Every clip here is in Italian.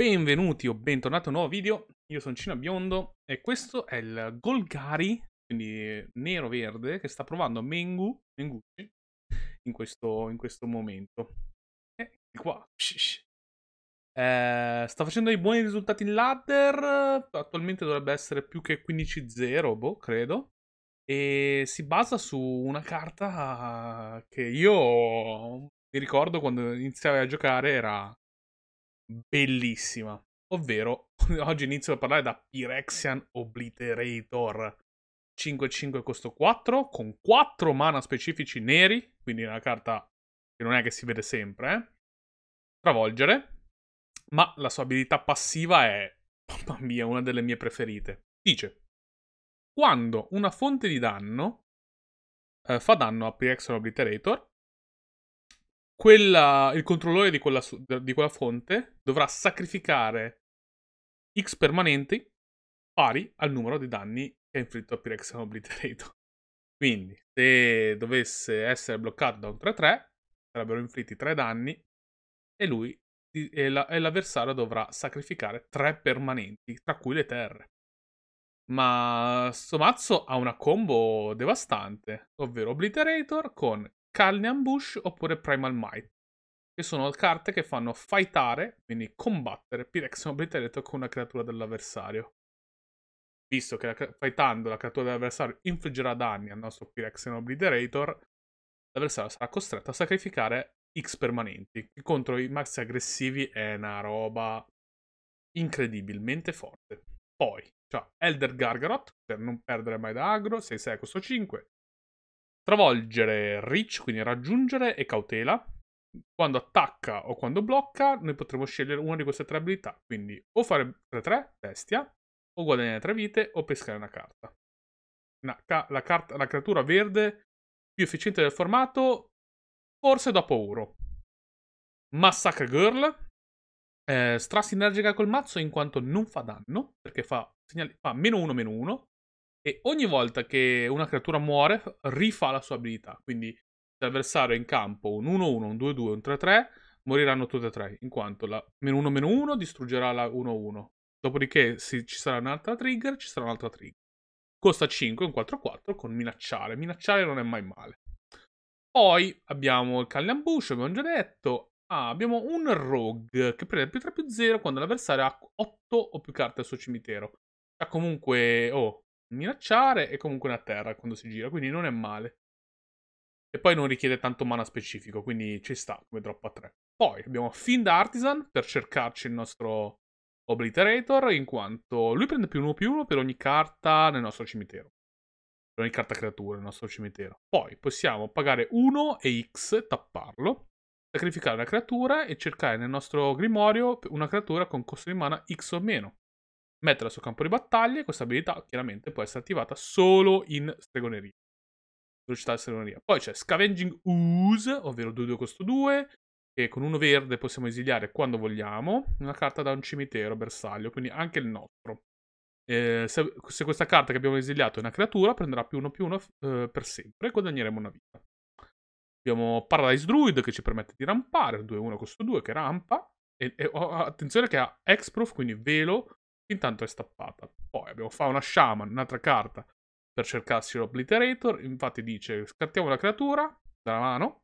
Benvenuti o bentornati a un nuovo video, io sono Cina Biondo e questo è il Golgari, quindi nero-verde, che sta provando Mengu, Mengucci in questo, in questo momento. E eh, qua, eh, sta facendo dei buoni risultati in ladder, attualmente dovrebbe essere più che 15-0, boh, credo. E si basa su una carta che io mi ricordo quando iniziai a giocare era bellissima. Ovvero, oggi inizio a parlare da Pyrexian Obliterator. 5-5 costo 4, con 4 mana specifici neri, quindi una carta che non è che si vede sempre. Eh? Travolgere. Ma la sua abilità passiva è, mamma mia, una delle mie preferite. Dice, quando una fonte di danno eh, fa danno a Pyrexian Obliterator, quella, il controllore di quella, di quella fonte dovrà sacrificare X permanenti pari al numero di danni che ha inflitto a Pyrexian Obliterator. Quindi, se dovesse essere bloccato da un 3-3, sarebbero inflitti 3 danni e lui e, la, e l'avversario dovrà sacrificare 3 permanenti, tra cui le terre. Ma sto mazzo ha una combo devastante, ovvero Obliterator con Calne Ambush oppure Primal Might, che sono carte che fanno fightare, quindi combattere Pirex Obliterator con una creatura dell'avversario. Visto che la, fightando la creatura dell'avversario infliggerà danni al nostro Pirex Obliterator, l'avversario sarà costretto a sacrificare X permanenti, che contro i maxi aggressivi è una roba incredibilmente forte. Poi, c'è cioè Elder Gargaroth, per non perdere mai da agro, 6-6 costo 5, Travolgere reach, quindi raggiungere e cautela. Quando attacca o quando blocca, noi potremo scegliere una di queste tre abilità. Quindi o fare 3-3, bestia, o guadagnare 3 vite, o pescare una carta. Una ca- la, cart- la creatura verde più efficiente del formato, forse dopo Uro. Massacre Girl, eh, sinergica col mazzo in quanto non fa danno, perché fa, segnali- fa meno 1 meno 1, e ogni volta che una creatura muore, rifà la sua abilità. Quindi, se l'avversario è in campo un 1-1, un 2-2, un 3-3, moriranno tutte e tre. In quanto la meno 1-1 distruggerà la 1-1. Dopodiché se ci sarà un'altra trigger, ci sarà un'altra trigger. Costa 5, un 4-4 con minacciare. Minacciare non è mai male. Poi abbiamo il Callian Ambush, abbiamo già detto. Ah, abbiamo un Rogue che prende più 3 più 0 quando l'avversario ha 8 o più carte al suo cimitero. Ha comunque, oh, minacciare e comunque una terra quando si gira, quindi non è male. E poi non richiede tanto mana specifico, quindi ci sta come drop a 3. Poi abbiamo Find Artisan per cercarci il nostro Obliterator, in quanto lui prende più 1 più 1 per ogni carta nel nostro cimitero. Per ogni carta creatura nel nostro cimitero. Poi possiamo pagare 1 e X, tapparlo, sacrificare la creatura e cercare nel nostro grimorio una creatura con costo di mana X o meno metterla sul campo di battaglia e questa abilità chiaramente può essere attivata solo in stregoneria. Velocità di stregoneria. Poi c'è Scavenging Ooze, ovvero 2-2 costo 2, che con uno verde possiamo esiliare quando vogliamo, una carta da un cimitero bersaglio, quindi anche il nostro. Eh, se, se, questa carta che abbiamo esiliato è una creatura, prenderà più uno più 1 eh, per sempre e guadagneremo una vita. Abbiamo Paradise Druid che ci permette di rampare, 2-1 costo 2 che rampa, e, e, attenzione che ha X-Proof, quindi velo, Intanto è stappata. Poi abbiamo fa una shaman, un'altra carta per cercarsi l'obliterator. Infatti dice scartiamo la creatura dalla mano.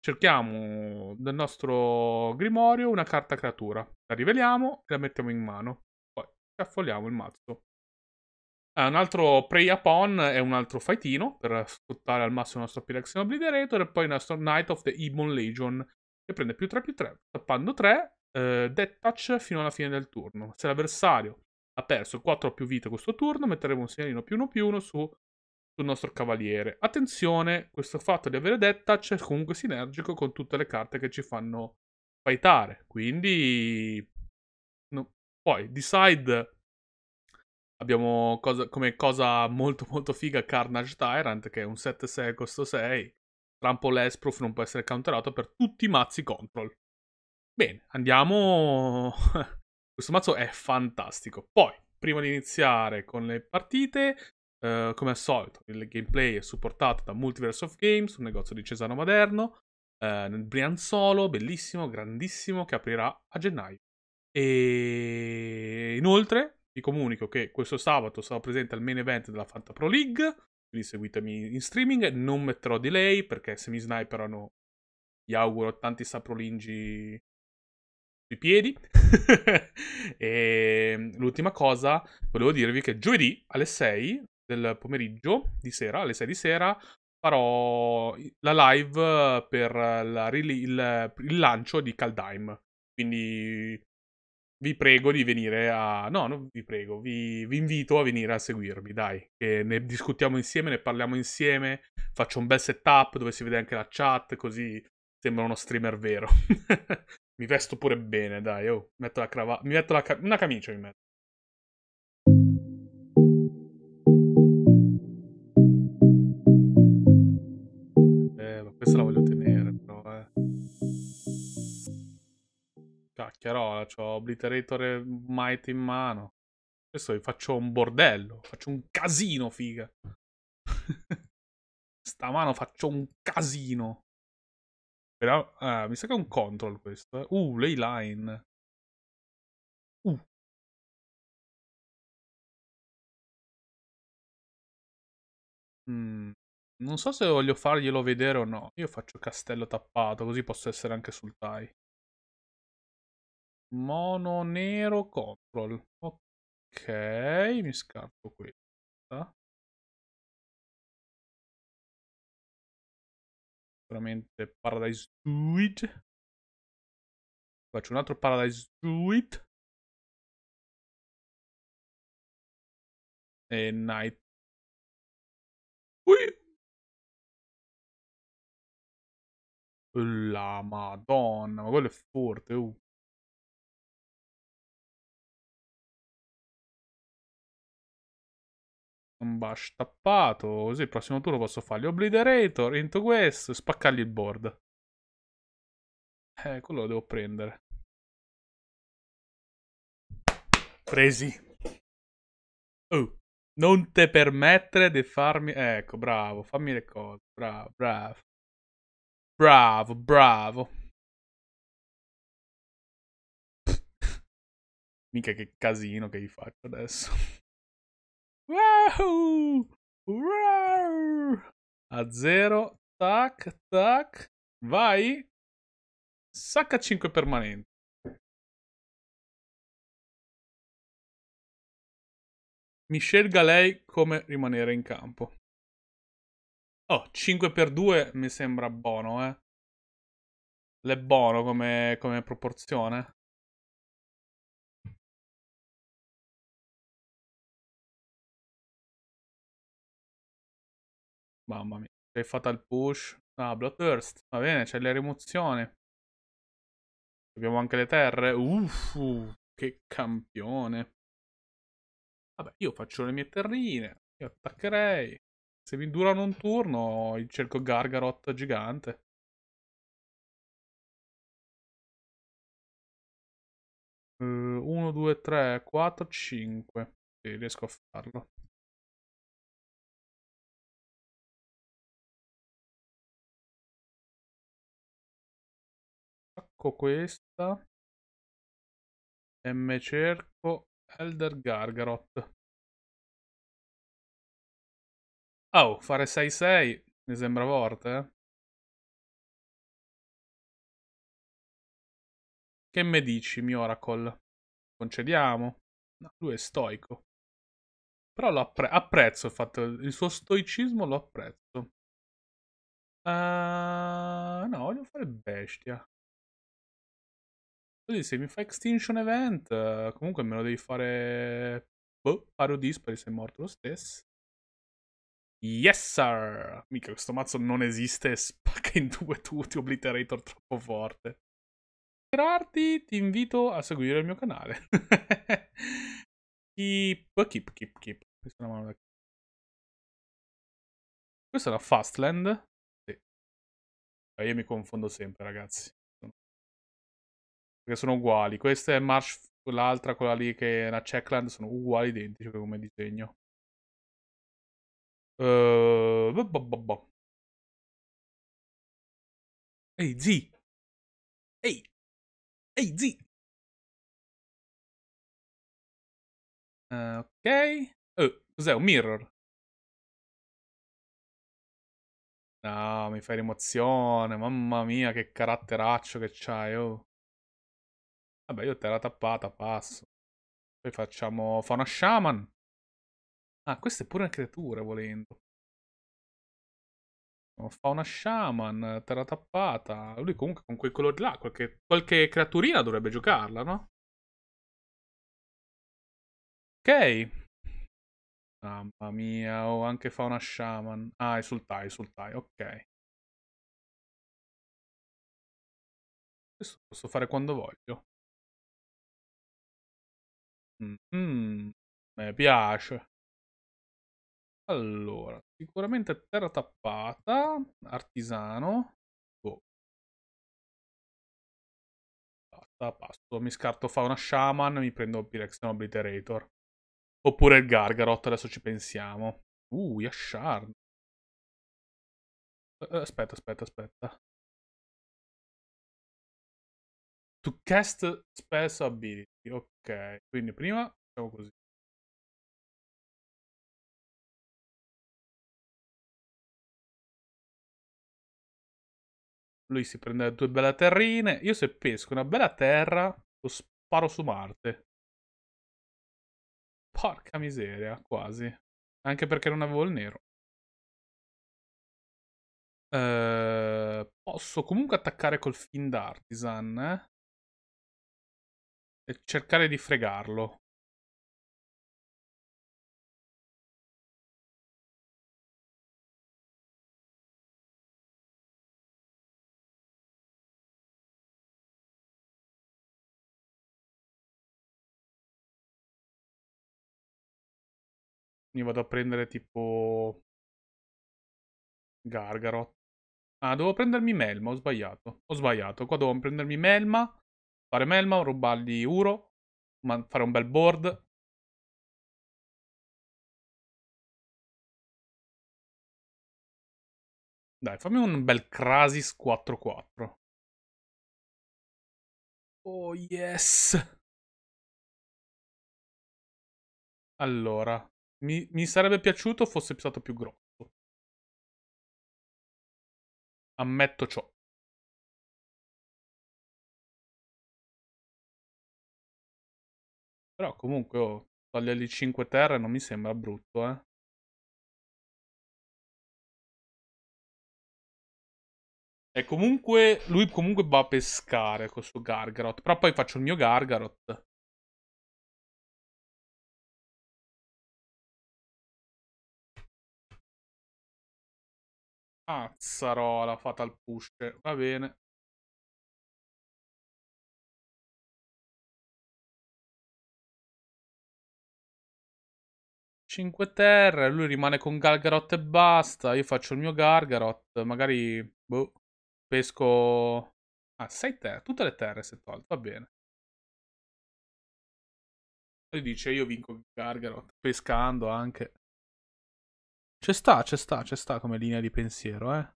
Cerchiamo nel nostro grimorio una carta creatura. La riveliamo e la mettiamo in mano. Poi affogliamo il mazzo. Eh, un altro Prey Upon è un altro fightino per sfruttare al massimo il nostro Pyrexian Obliterator e poi il nostro Knight of the Ebon Legion che prende più 3 più 3, tappando 3, eh, death touch fino alla fine del turno. Se l'avversario ha perso 4 più vita questo turno, metteremo un segnalino più 1 più 1 su, sul nostro cavaliere. Attenzione, questo fatto di avere detta c'è comunque sinergico con tutte le carte che ci fanno fightare, quindi... No. Poi, decide... Abbiamo cosa, come cosa molto molto figa Carnage Tyrant, che è un 7-6 costo 6. Trampo Lesproof non può essere counterato per tutti i mazzi control. Bene, andiamo... Questo mazzo è fantastico. Poi, prima di iniziare con le partite, eh, come al solito, il gameplay è supportato da Multiverse of Games, un negozio di Cesano Maderno, eh, nel Brianzolo, bellissimo, grandissimo, che aprirà a gennaio. E inoltre vi comunico che questo sabato sarò presente al main event della Fanta Pro League, quindi seguitemi in streaming, non metterò delay perché se mi sniperano gli auguro tanti saprolingi i piedi. e l'ultima cosa, volevo dirvi che giovedì alle 6 del pomeriggio di sera, alle 6 di sera, farò la live per la, il, il, lancio di Caldime. Quindi vi prego di venire a... No, non vi prego, vi, vi invito a venire a seguirmi, dai. Che ne discutiamo insieme, ne parliamo insieme, faccio un bel setup dove si vede anche la chat, così sembra uno streamer vero. Mi vesto pure bene, dai, oh. Metto la cravatta. Mi metto la ca- una camicia in mezzo. Eh, ma questa la voglio tenere, però, eh. Cacchiarola, c'ho e Might in mano. Questo vi faccio un bordello. Faccio un casino, figa. Stamano faccio un casino. Era, ah, mi sa che è un control questo. Eh. Uh, ley line. Uh. Mm. Non so se voglio farglielo vedere o no. Io faccio castello tappato, così posso essere anche sul tie. Mono nero control. Ok, mi scarto questa. sicuramente Paradise Suite. Faccio un altro Paradise Suite. E Night. Ui! La madonna, ma quello è forte, uh. un bash tappato. Così il prossimo turno posso fargli Obliterator, Into Quest, spaccargli il board. Eh, quello lo devo prendere. Presi. Oh, non te permettere di farmi... ecco, bravo, fammi le cose. Bravo, bravo. Bravo, bravo. Mica che casino che gli faccio adesso. Wow! A zero. Tac, tac. Vai. Sacca 5 permanenti. Mi scelga lei come rimanere in campo. Oh, 5 per 2 mi sembra buono, eh. L'è buono come, come proporzione. Mamma mia. C'è Fatal Push. Ah, Bloodthirst. Va bene, c'è le rimozioni. Abbiamo anche le terre. Uff, che campione. Vabbè, io faccio le mie terrine. Io attaccherei. Se mi durano un turno, cerco Gargarot gigante. Uh, 1, 2, 3, 4, 5. Sì, riesco a farlo. cerco questa e me cerco Elder Gargaroth. Oh, fare 6-6 mi sembra forte, eh? Che me dici, mio Oracle? Concediamo? No, lui è stoico. Però lo appre apprezzo il fatto, il suo stoicismo lo apprezzo. Uh, no, voglio fare bestia. Così se mi fa Extinction Event, eh, comunque me lo devi fare... Boh, pari o dispari, sei morto lo stesso. Yes, sir! Mica, questo mazzo non esiste spacca in due tutti Obliterator troppo forte. Per arti ti invito a seguire il mio canale. keep, keep, keep, keep. Questa è una mano da... Questa è la Fastland. Sì. Eh, io mi confondo sempre, ragazzi. Perché sono uguali. Questa è Marsh, l'altra, quella lì che è una Checkland, sono uguali identici come disegno. Uh, boh, boh, boh. Ehi, zii! Ehi! Ehi, zi! Eh, ok. Oh, cos'è? Un mirror? No, mi fai rimozione. Mamma mia, che caratteraccio che c'hai, oh. Vabbè, io terra tappata, passo. Poi facciamo Fa una shaman. Ah, questa è pure una creatura, volendo. Oh, fa una shaman, terra tappata. Lui comunque con quei colori là, qualche, qualche creaturina dovrebbe giocarla, no? Ok. Mamma mia, ho oh, anche fa una shaman. Ah, è sul sul esultai, ok. Questo posso fare quando voglio mh mm, mi mm, piace. Allora, sicuramente terra tappata, artisano, boh. Basta, passo. Mi scarto Fauna Shaman, mi prendo Pyrexian Obliterator. Oppure il Gargarot, adesso ci pensiamo. Uh, Yashard. Eh, eh, aspetta, aspetta, aspetta. To cast spell ability, ok. Ok, quindi prima facciamo così. Lui si prende due belle terrine. Io se pesco una bella terra, lo sparo su Marte. Porca miseria, quasi. Anche perché non avevo il nero. Eh, posso comunque attaccare col Find Artisan, eh? e cercare di fregarlo. Mi vado a prendere tipo... Gargaroth. Ah, devo prendermi Melma, ho sbagliato. Ho sbagliato, qua devo prendermi Melma fare Melma, rubargli Uro, fare un bel board, Dai, fammi un bel Krasis 4-4. Oh, yes! Allora, mi, mi, sarebbe piaciuto fosse stato più grosso. Ammetto ciò. Però comunque, oh, togliergli 5 terre non mi sembra brutto, eh. E comunque, lui comunque va a pescare questo Gargarot. Però poi faccio il mio Gargarot. Azzarola, fatal push. Va bene. 5 terre, lui rimane con Galgarot e basta, io faccio il mio Gargarot, magari boh, pesco... Ah, 6 terre, tutte le terre se tolto, va bene. Lui dice io vinco Gargarot, pescando anche. C'è sta, c'è sta, c'è sta come linea di pensiero, eh.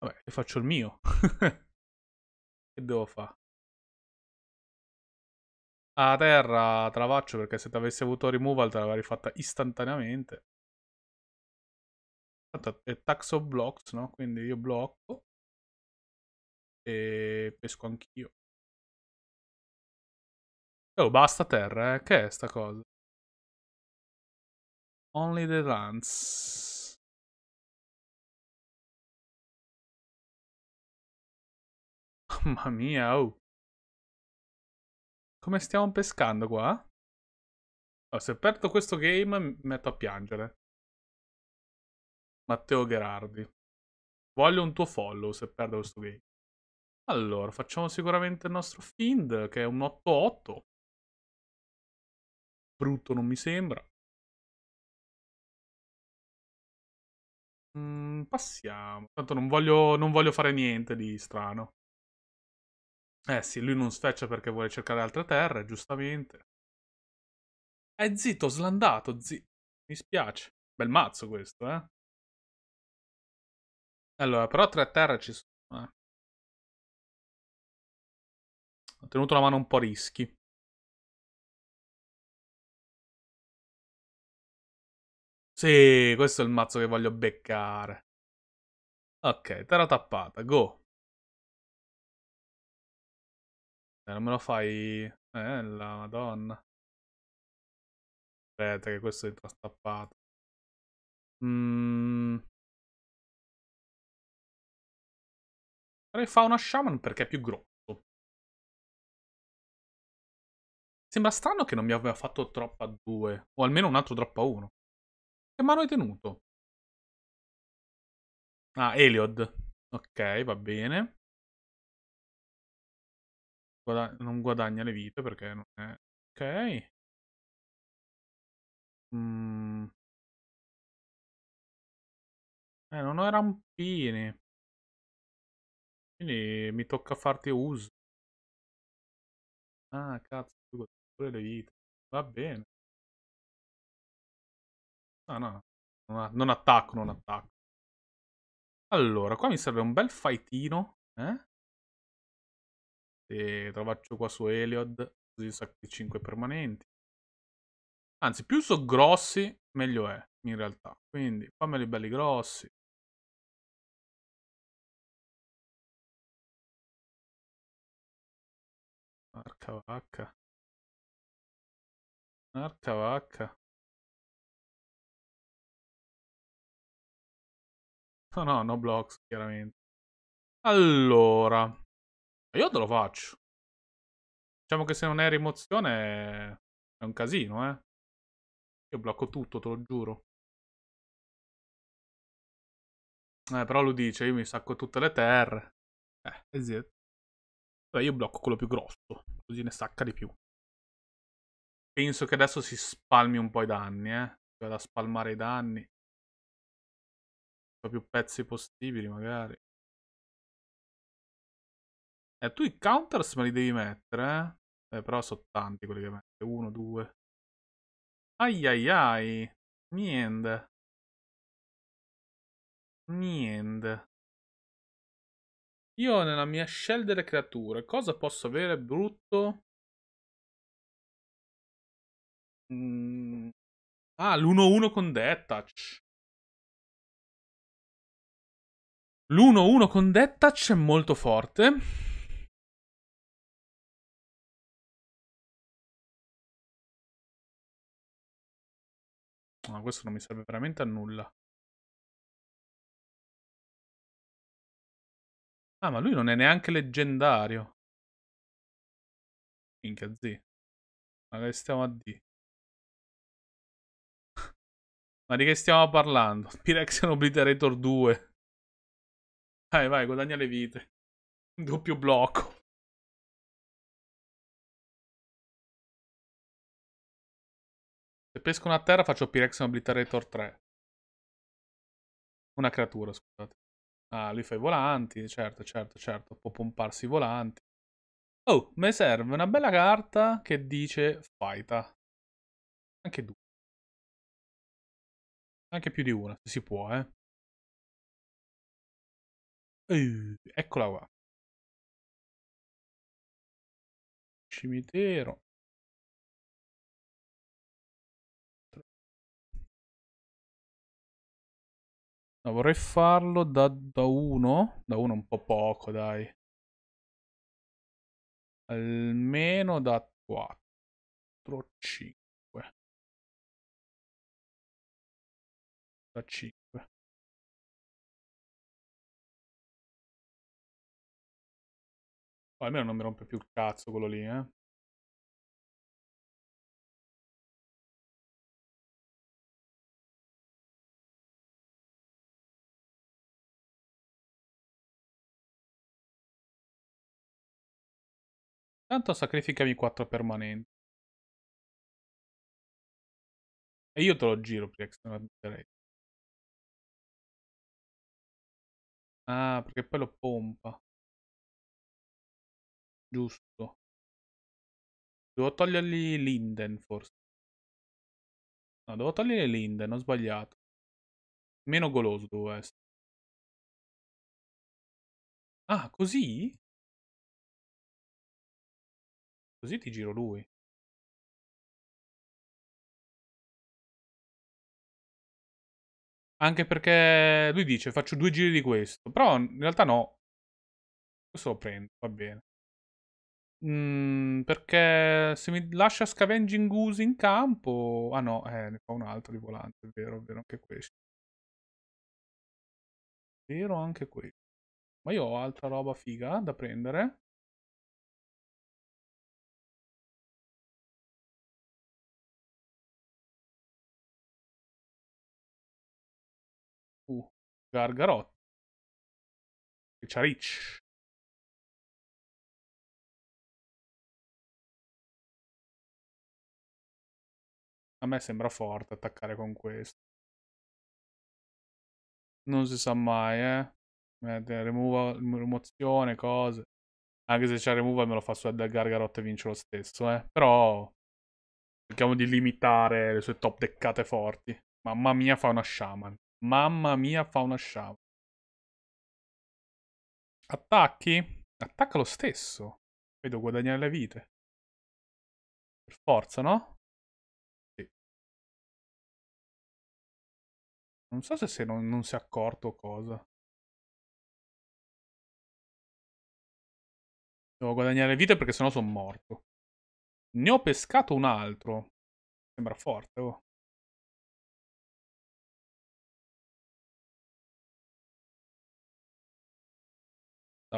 Vabbè, io faccio il mio. che devo fare? A terra te la faccio perché se ti avessi avuto removal te l'avrei fatta istantaneamente. Tanto è taxo blocks, no? Quindi io blocco e pesco anch'io. Oh, basta terra, eh? Che è sta cosa? Only the lands. Mamma mia, oh. Come stiamo pescando qua? Oh, se perdo questo game mi metto a piangere. Matteo Gherardi. Voglio un tuo follow se perdo questo game. Allora, facciamo sicuramente il nostro Find, che è un 8-8. Brutto non mi sembra. Mm, passiamo. Tanto non voglio, non voglio fare niente di strano. Eh sì, lui non sfeccia perché vuole cercare altre terre, giustamente. Eh zitto, slandato, zitto. Mi spiace. Bel mazzo questo, eh. Allora, però tre terre ci sono, eh. Ho tenuto la mano un po' a rischi. Sì, questo è il mazzo che voglio beccare. Ok, terra tappata, go. Eh, non me lo fai... Eh, la madonna. Aspetta che questo è trastappato. Mmm... Potrei fauna shaman perché è più grosso. Sembra strano che non mi abbia fatto troppa 2. O almeno un altro troppa 1. Che mano hai tenuto? Ah, Eliod. Ok, va bene. Guada- non guadagna le vite perché non è... Ok. Mm. Eh, non ho rampini. Quindi mi tocca farti uso. Ah, cazzo, tu guadagni pure le vite. Va bene. No, no, non attacco, non attacco. Allora, qua mi serve un bel fightino, eh? e trovaccio qua su Eliod, così sacchi 5 permanenti. Anzi, più sono grossi, meglio è, in realtà. Quindi, fammeli belli grossi. Arca vacca. Arca vacca. No, no, no blocks, chiaramente. Allora. Io te lo faccio. Diciamo che se non è rimozione è un casino, eh. Io blocco tutto, te lo giuro. Eh, però lui dice, io mi sacco tutte le terre. Eh, e Beh, io blocco quello più grosso, così ne stacca di più. Penso che adesso si spalmi un po' i danni, eh. Vado a spalmare i danni. Un po' Più pezzi possibili, magari. Eh, tu i counters me li devi mettere, eh? eh però sono tanti quelli che metti. Uno, due. Ai ai ai. Niente. Niente. Io nella mia shell delle creature, cosa posso avere brutto? Mm. Ah, l'1-1 con Detach. L'1-1 con Detach è molto forte. Ma questo non mi serve veramente a nulla. Ah, ma lui non è neanche leggendario. Minchia, zì. Ma che stiamo a di? ma di che stiamo parlando? Pirexian Obliterator 2. Vai, vai, guadagna le vite. Doppio blocco. Se pesco una terra faccio Pirex e Obliterator 3. Una creatura, scusate. Ah, lui fa i volanti, certo, certo, certo. Può pomparsi i volanti. Oh, mi serve una bella carta che dice Faita. Anche due. Anche più di una, se si può, eh. Uh, eccola qua. Cimitero. No, vorrei farlo da, da uno. Da uno un po' poco, dai. Almeno da 4 o 5. Da 5. almeno non mi rompe più il cazzo quello lì, eh. Tanto sacrificami 4 permanenti. E io te lo giro perché Ah, perché poi lo pompa. Giusto. Devo togliergli Linden, forse. No, devo togliere Linden, ho sbagliato. Meno goloso devo essere. Ah, così? Così ti giro lui. Anche perché lui dice faccio due giri di questo. Però in realtà no. Questo lo prendo, va bene. Mm, perché se mi lascia Scavenging Goose in campo... Ah no, eh, ne fa un altro di volante, è vero, è vero anche questo. È vero anche questo. Ma io ho altra roba figa da prendere. Gargarot. Che c'ha A me sembra forte attaccare con questo. Non si sa mai, eh. Removal, rimozione, cose. Anche se c'è removal me lo fa su Ed Gargarot e vince lo stesso, eh. Però... Cerchiamo di limitare le sue top deccate forti. Mamma mia, fa una shaman. Mamma mia, fa una sciavola. Attacchi? Attacca lo stesso. Vedo guadagnare le vite. Per forza, no? Sì. Non so se, se non, non si è accorto o cosa. Devo guadagnare le vite perché sennò sono morto. Ne ho pescato un altro. Sembra forte, oh.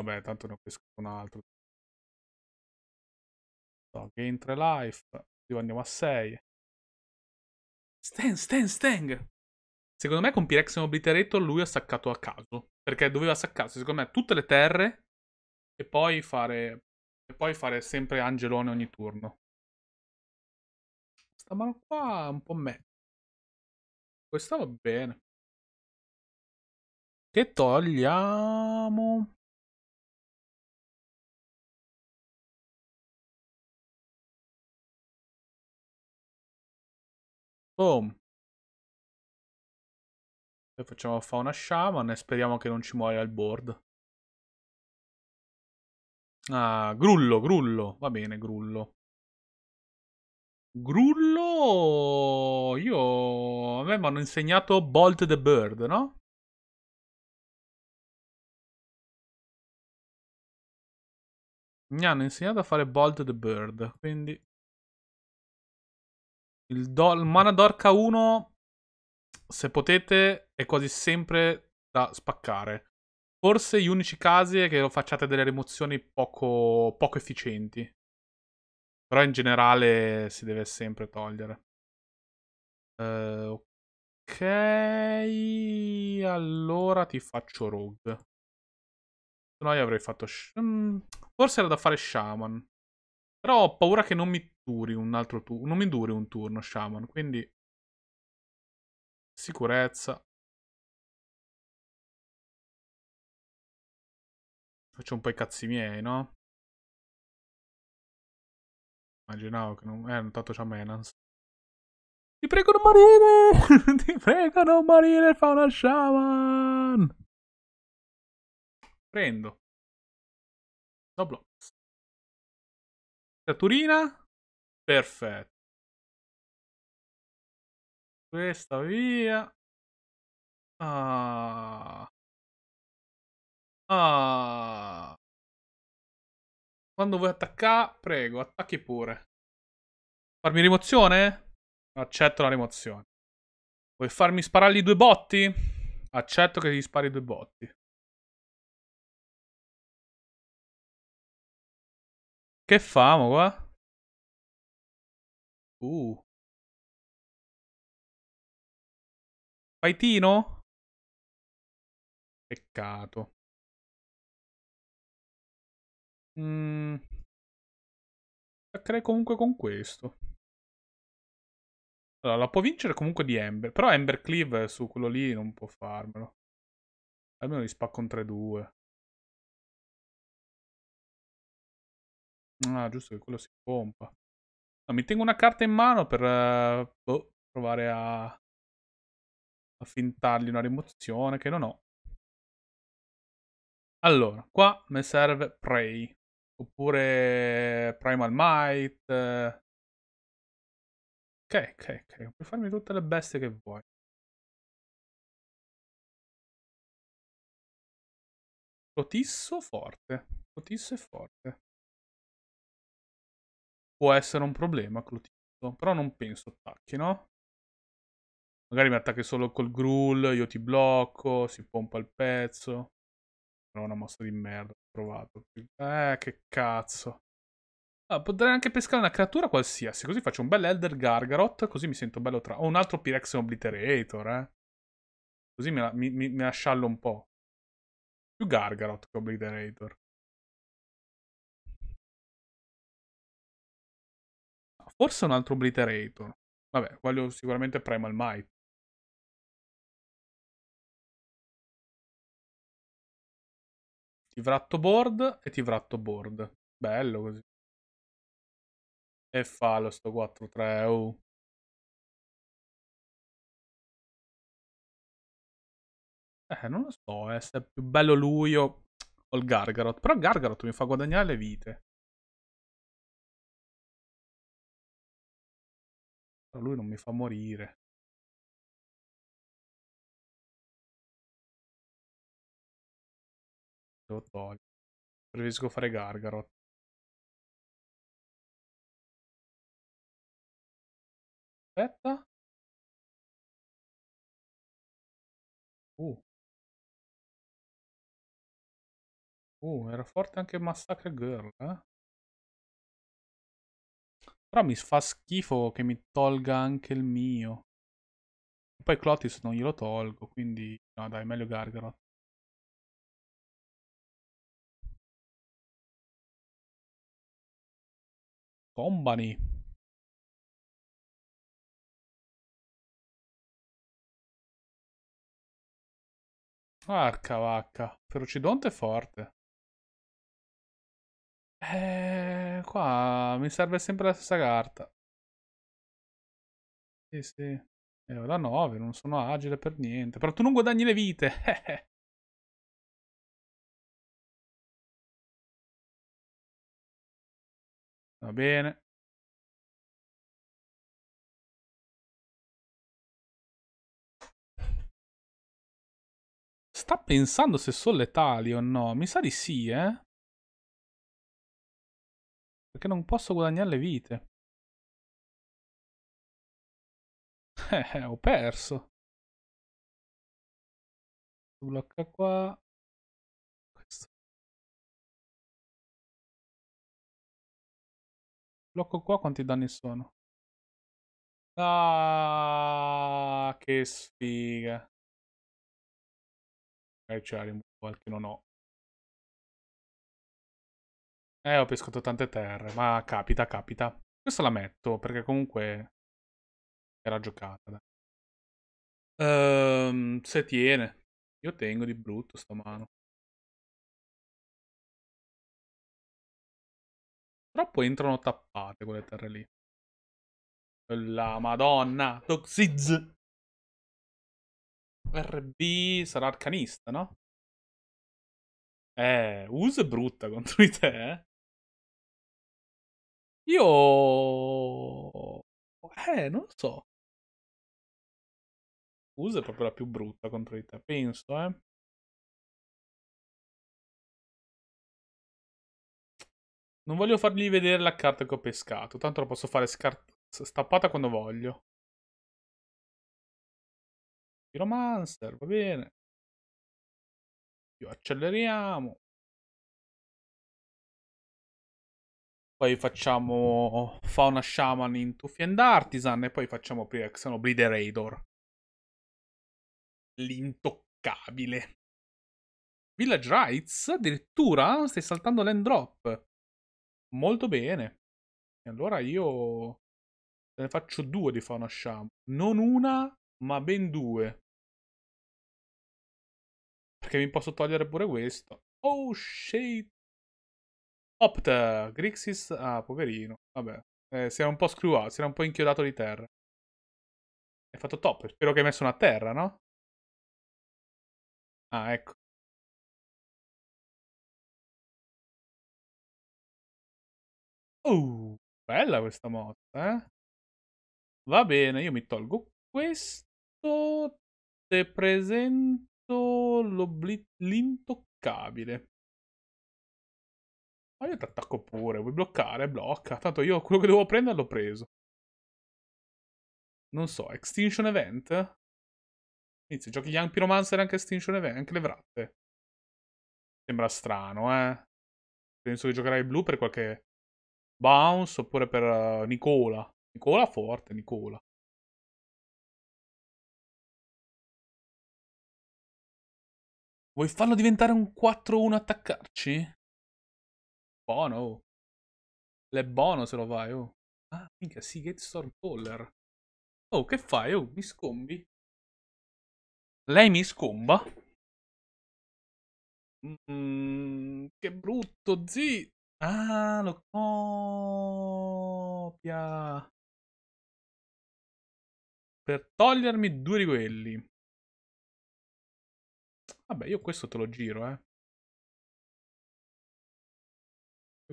Vabbè, tanto ne ho pescato un altro. No, gain 3 life. Io andiamo a 6. Stang, Stang, Stang! Secondo me con Pirexian Obliterator lui ha saccato a caso. Perché doveva saccarsi, secondo me, tutte le terre e poi fare, e poi fare sempre Angelone ogni turno. Questa mano qua è un po' me. Questa va bene. Che togliamo? Boom. Poi facciamo fa una shaman e speriamo che non ci muoia il board. Ah, grullo, grullo. Va bene, grullo. Grullo... Io... A me mi hanno insegnato Bolt the Bird, no? Mi hanno insegnato a fare Bolt the Bird, quindi... Il, do, il mana d'orca 1, se potete, è quasi sempre da spaccare. Forse gli unici casi è che lo facciate delle rimozioni poco, poco efficienti. Però in generale si deve sempre togliere. Uh, ok, allora ti faccio rogue. Se no io avrei fatto... Mm, forse era da fare shaman. Però ho paura che non mi duri un altro turno. Non mi duri un turno, Shaman. Quindi. Sicurezza. Faccio un po' i cazzi miei, no? Immaginavo che non... Eh, intanto c'ha Menans. Ti prego non morire! Ti prego non morire, fa una shaman! Prendo. Doblo. Creaturina. Perfetto. Questa via. Ah. Ah. Quando vuoi attaccare, prego, attacchi pure. Farmi rimozione? Accetto la rimozione. Vuoi farmi sparargli due botti? Accetto che gli spari due botti. Che famo qua? Uh. Faitino? Peccato. Mmm. Attaccherei comunque con questo. Allora, la può vincere comunque di Ember. Però Ember Cleave su quello lì non può farmelo. Almeno gli spacco un 3-2. Ah, giusto che quello si pompa. No, ah, mi tengo una carta in mano per eh, boh, provare a, a fintargli una rimozione che non ho. Allora, qua mi serve Prey. Oppure Primal Might. Eh. Ok, ok, ok. Puoi farmi tutte le bestie che vuoi. Cotisso forte. Cotisso è forte può essere un problema, Clotildo. Però non penso attacchi, no? Magari mi attacchi solo col Gruul, io ti blocco, si pompa il pezzo. Però una mossa di merda, ho provato. Eh, che cazzo. Ah, potrei anche pescare una creatura qualsiasi, così faccio un bel Elder Gargarot, così mi sento bello tra... Ho un altro Pyrex Obliterator, eh. Così me la, mi, mi, me la sciallo un po'. Più Gargarot che Obliterator. Forse un altro obliterator. Vabbè, voglio sicuramente Primal Might. Tivratto board e tivratto board. Bello così. E fa lo sto 4-3. Oh. Eh, non lo so, eh, se è più bello lui o, il Gargarot. Però Gargarot mi fa guadagnare le vite. lui non mi fa morire. Lo tolgo. Preferisco fare Gargarot. Aspetta. Uh. Uh, era forte anche Massacre Girl, eh? Però mi fa schifo che mi tolga anche il mio. Poi Clotis non glielo tolgo, quindi... No dai, meglio Gargarot. Combani. Arca vacca. Ferocidonte è forte. Eh, qua mi serve sempre la stessa carta. Sì, sì. Eh, ho 9, non sono agile per niente. Però tu non guadagni le vite. Va bene. Sta pensando se sono letali o no. Mi sa di sì, eh. Perché non posso guadagnare le vite. Eh, ho perso. Blocca qua. Questo. Blocco qua quanti danni sono. Ah, che sfiga. Eh, c'è un po' che non ho. Eh, ho pescato tante terre, ma capita, capita. Questa la metto, perché comunque era giocata. Um, se tiene. Io tengo di brutto sta mano. Troppo entrano tappate quelle terre lì. La madonna, Toxiz. RB sarà arcanista, no? Eh, usa è brutta contro di te, eh? Io... Eh, non lo so. Usa è proprio la più brutta contro di te, penso, eh. Non voglio fargli vedere la carta che ho pescato, tanto la posso fare stappata quando voglio. Pyromancer, va bene. Più acceleriamo. poi facciamo Fauna Shaman in Tuffy and Artisan e poi facciamo prima che sono Breederator. L'intoccabile. Village Rights addirittura stai saltando l'end drop. Molto bene. E allora io ne faccio due di Fauna Shaman. Non una, ma ben due. Perché mi posso togliere pure questo. Oh shit. Opt, Grixis, ah, poverino, vabbè. Eh, si era un po' screwati, si era un po' inchiodato di terra. Hai fatto top, spero che hai messo una terra, no? Ah, ecco. Oh, bella questa mossa, eh? Va bene, io mi tolgo questo. Te presento l'intoccabile. Ma io ti attacco pure. Vuoi bloccare? Blocca. Tanto io quello che devo prendere l'ho preso. Non so, Extinction Event? Inizio, giochi Young e anche Extinction Event, anche le vratte. Sembra strano, eh. Penso che giocherai blu per qualche bounce oppure per uh, Nicola. Nicola forte, Nicola. Vuoi farlo diventare un 4-1 attaccarci? Buono, oh. Le buono se lo fai, oh. Ah, mica Seagate Storm Caller. Oh, che fai? Oh, mi scombi? Lei mi scomba? Mm, che brutto, zi! Ah, lo copia! Per togliermi due di quelli. Vabbè, io questo te lo giro, eh.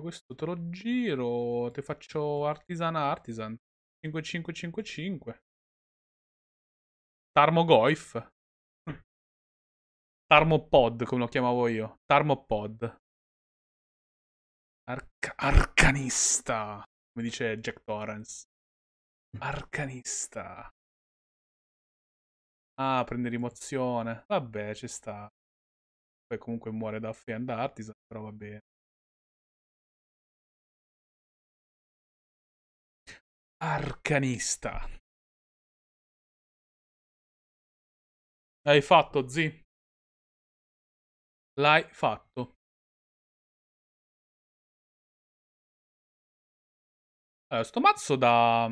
Questo te lo giro, ti faccio artisan artisan. 5555. Tarmogoif. Tarmopod, come lo chiamavo io. Tarmopod. Arca arcanista, come dice Jack Torrance. Arcanista. Ah, prende rimozione. Vabbè, ci sta. Poi comunque muore da Fiend Artisan, però va bene. Arcanista. L'hai fatto, zi. L'hai fatto. Allora, sto mazzo da...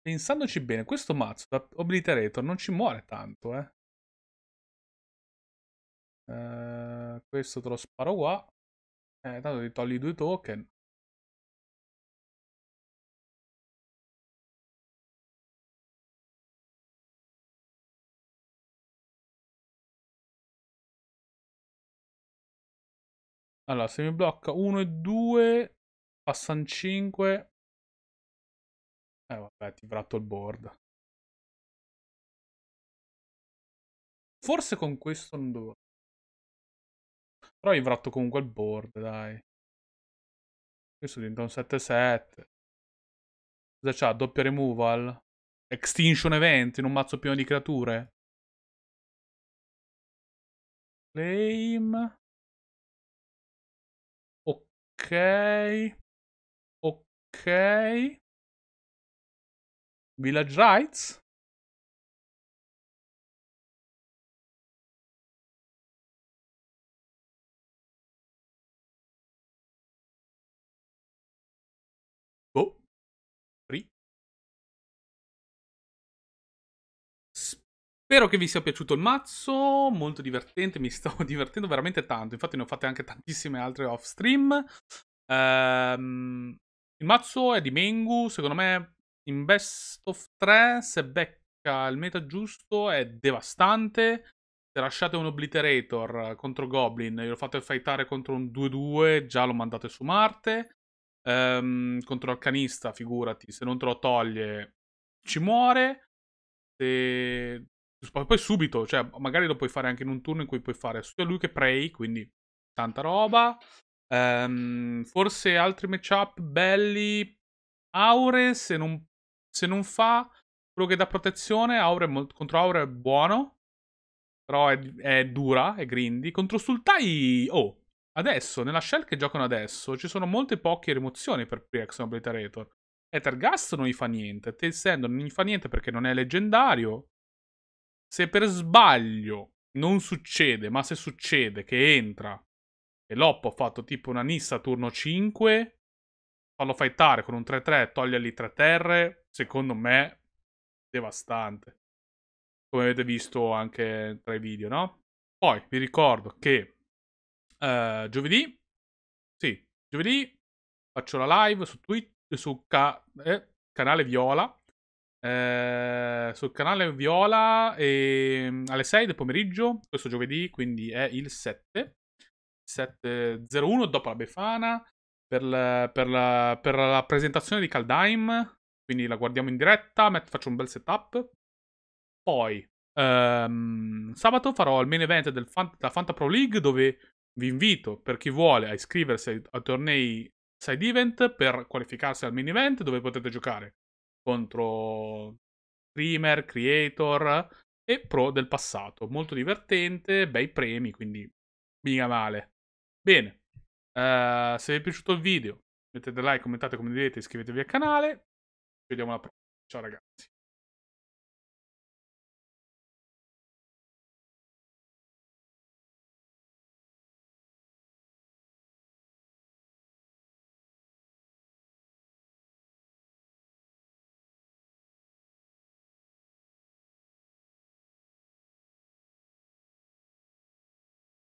Pensandoci bene, questo mazzo da Obliterator non ci muore tanto, eh. Uh, questo te lo sparo qua. Eh, tanto ti togli due token. Allora, se mi blocca 1 e 2, passano 5. Eh vabbè, ti fratto il board. Forse con questo non dovevo. Però gli fratto comunque il board, dai. Questo diventa un 7-7. Cosa c'ha? Doppia removal? Extinction event in un mazzo pieno di creature? Flame. Ok. Ok. Village Rights? Spero che vi sia piaciuto il mazzo, molto divertente, mi sto divertendo veramente tanto, infatti ne ho fatte anche tantissime altre off stream. Ehm, il mazzo è di Mengu, secondo me in best of 3 se becca il meta giusto è devastante. Se lasciate un obliterator contro Goblin e lo fate fightare contro un 2-2, già lo mandate su Marte. Ehm, contro Arcanista, figurati, se non te lo toglie ci muore. Se poi subito, cioè magari lo puoi fare anche in un turno in cui puoi fare sia lui che Prey, quindi tanta roba. Um, forse altri matchup belli. Aure, se non, se non fa quello che dà protezione, Aure molto, contro Aure è buono. Però è, è dura, è grindy. Contro Sultai, oh, adesso, nella shell che giocano adesso, ci sono molte poche rimozioni per Preax Obliterator. Ethergast non gli fa niente, Tailsend non gli fa niente perché non è leggendario. Se per sbaglio non succede, ma se succede che entra e Loppo ha fatto tipo una Nissa turno 5, fallo fightare con un 3-3, togliergli 3 terre, secondo me devastante. Come avete visto anche tra i video, no? Poi vi ricordo che uh, giovedì, sì, giovedì faccio la live su, Twitch, su ca- eh, canale Viola eh, sul canale Viola e, ehm, alle 6 del pomeriggio, questo giovedì, quindi è il 7. 7.01 dopo la Befana per la, per la, per la presentazione di Caldime, quindi la guardiamo in diretta, met- faccio un bel setup. Poi ehm, sabato farò il main event della Fant- Fanta Pro League dove vi invito per chi vuole a iscriversi ai tornei side event per qualificarsi al main event dove potete giocare contro streamer, creator e pro del passato. Molto divertente, bei premi, quindi mica male. Bene, uh, se vi è piaciuto il video mettete like, commentate, come condividete, iscrivetevi al canale. Ci vediamo alla prossima. Ciao ragazzi.